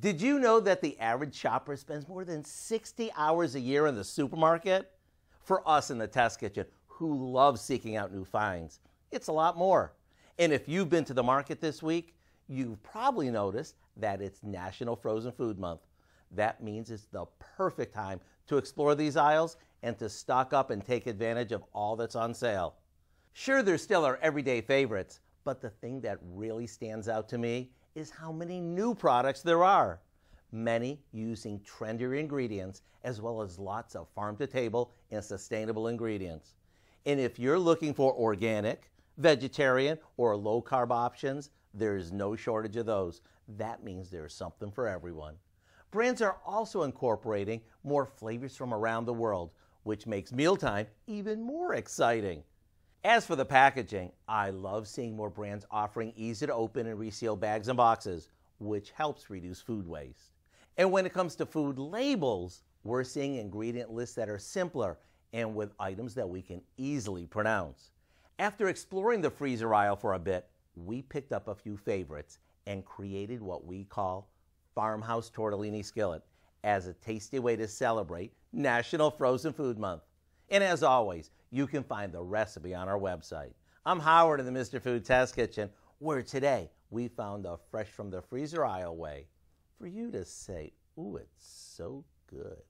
Did you know that the average shopper spends more than 60 hours a year in the supermarket? For us in the test kitchen, who love seeking out new finds, it's a lot more. And if you've been to the market this week, you've probably noticed that it's National Frozen Food Month. That means it's the perfect time to explore these aisles and to stock up and take advantage of all that's on sale. Sure, there still are everyday favorites, but the thing that really stands out to me is how many new products there are, many using trendier ingredients as well as lots of farm to table and sustainable ingredients. And if you're looking for organic, vegetarian, or low carb options, there is no shortage of those. That means there's something for everyone. Brands are also incorporating more flavors from around the world, which makes mealtime even more exciting. As for the packaging, I love seeing more brands offering easy to open and reseal bags and boxes, which helps reduce food waste. And when it comes to food labels, we're seeing ingredient lists that are simpler and with items that we can easily pronounce. After exploring the freezer aisle for a bit, we picked up a few favorites and created what we call Farmhouse Tortellini Skillet as a tasty way to celebrate National Frozen Food Month. And as always, you can find the recipe on our website. I'm Howard in the Mr. Food Test Kitchen, where today we found a fresh from the freezer aisle way for you to say, ooh, it's so good.